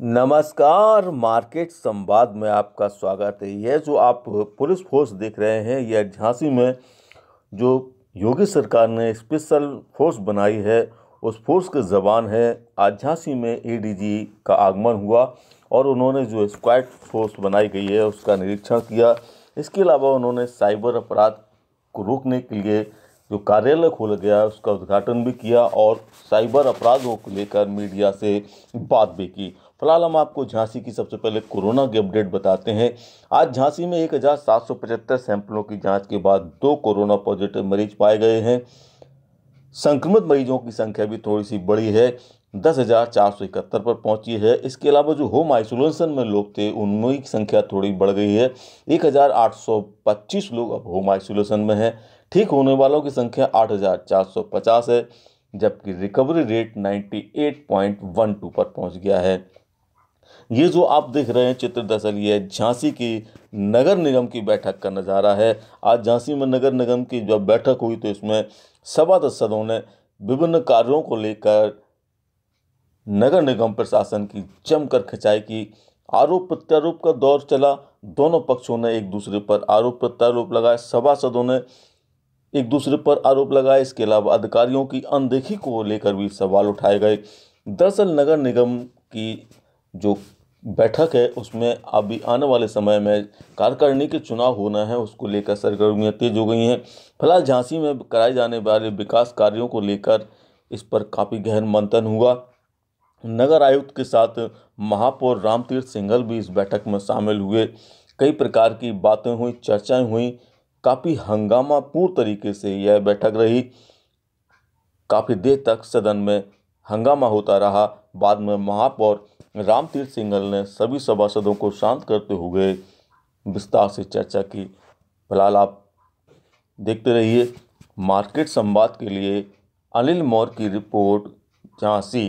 नमस्कार मार्केट संवाद में आपका स्वागत है यह जो आप पुलिस फोर्स देख रहे हैं यह झांसी में जो योगी सरकार ने स्पेशल फोर्स बनाई है उस फोर्स की जबान है आज झांसी में एडीजी का आगमन हुआ और उन्होंने जो स्क्वाड फोर्स बनाई गई है उसका निरीक्षण किया इसके अलावा उन्होंने साइबर अपराध को रोकने के लिए जो कार्यालय खोला गया उसका उद्घाटन भी किया और साइबर अपराधों को लेकर मीडिया से बात भी की फिलहाल हम आपको झांसी की सबसे पहले कोरोना की अपडेट बताते हैं आज झांसी में एक हज़ार सात सौ पचहत्तर सैंपलों की जांच के बाद दो कोरोना पॉजिटिव मरीज पाए गए हैं संक्रमित मरीजों की संख्या भी थोड़ी सी बड़ी है दस हज़ार चार सौ इकहत्तर पर पहुंची है इसके अलावा जो होम आइसोलेशन में लोग थे उनमें की संख्या थोड़ी बढ़ गई है एक हज़ार आठ सौ पच्चीस लोग अब होम आइसोलेशन में हैं ठीक होने वालों की संख्या आठ हज़ार चार सौ पचास है जबकि recovery rate ninety eight point one two पर पहुंच गया है ये जो आप देख रहे हैं चित्र दरअसल ये झांसी की नगर निगम की बैठक का नज़ारा है आज झांसी में नगर निगम की जब बैठक हुई तो इसमें सभा सभासदों ने विभिन्न कार्यों को लेकर नगर निगम प्रशासन की जमकर खिंचाई की आरोप प्रत्यारोप का दौर चला दोनों पक्षों ने एक दूसरे पर आरोप प्रत्यारोप लगाए सभासदों ने एक दूसरे पर आरोप लगाए इसके अलावा अधिकारियों की अनदेखी को लेकर भी सवाल उठाए गए दरअसल नगर निगम की जो बैठक है उसमें अभी आने वाले समय में कार्यकारिणी के चुनाव होना है उसको लेकर सरगर्मियाँ तेज हो गई हैं फिलहाल झांसी में कराए जाने वाले विकास कार्यों को लेकर इस पर काफ़ी गहन मंथन हुआ नगर आयुक्त के साथ महापौर रामतीर्थ सिंघल भी इस बैठक में शामिल हुए कई प्रकार की बातें हुई चर्चाएं हुई काफ़ी हंगामा पूर्ण तरीके से यह बैठक रही काफ़ी देर तक सदन में हंगामा होता रहा बाद में महापौर रामतीर्थ सिंघल ने सभी सभासदों को शांत करते हुए विस्तार से चर्चा की फिलहाल आप देखते रहिए मार्केट संवाद के लिए अनिल मौर की रिपोर्ट झांसी